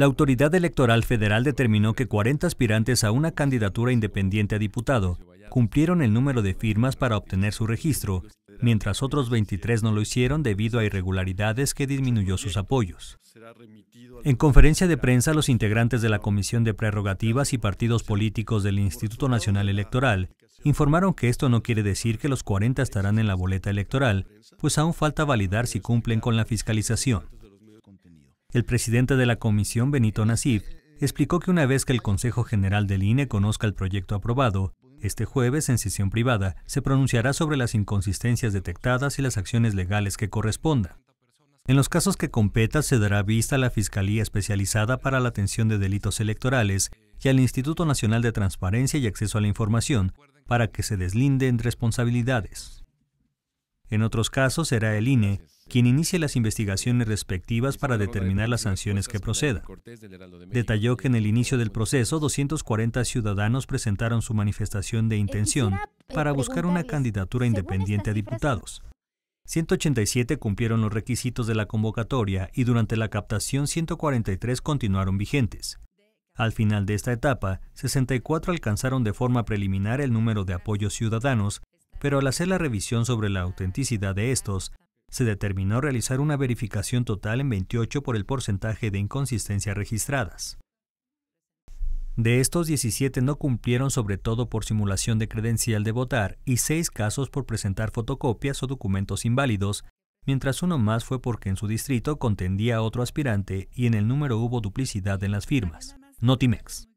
la Autoridad Electoral Federal determinó que 40 aspirantes a una candidatura independiente a diputado cumplieron el número de firmas para obtener su registro, mientras otros 23 no lo hicieron debido a irregularidades que disminuyó sus apoyos. En conferencia de prensa, los integrantes de la Comisión de Prerrogativas y Partidos Políticos del Instituto Nacional Electoral informaron que esto no quiere decir que los 40 estarán en la boleta electoral, pues aún falta validar si cumplen con la fiscalización. El presidente de la comisión, Benito Nasif, explicó que una vez que el Consejo General del INE conozca el proyecto aprobado, este jueves, en sesión privada, se pronunciará sobre las inconsistencias detectadas y las acciones legales que correspondan. En los casos que competa, se dará vista a la Fiscalía Especializada para la Atención de Delitos Electorales y al Instituto Nacional de Transparencia y Acceso a la Información para que se deslinden responsabilidades. En otros casos será el INE quien inicie las investigaciones respectivas para determinar las sanciones que proceda. Detalló que en el inicio del proceso 240 ciudadanos presentaron su manifestación de eh, intención eh, para buscar una candidatura independiente a diputados. 187 cumplieron los requisitos de la convocatoria y durante la captación 143 continuaron vigentes. Al final de esta etapa, 64 alcanzaron de forma preliminar el número de apoyos ciudadanos pero al hacer la revisión sobre la autenticidad de estos, se determinó realizar una verificación total en 28 por el porcentaje de inconsistencias registradas. De estos 17 no cumplieron sobre todo por simulación de credencial de votar y 6 casos por presentar fotocopias o documentos inválidos, mientras uno más fue porque en su distrito contendía otro aspirante y en el número hubo duplicidad en las firmas. Notimex.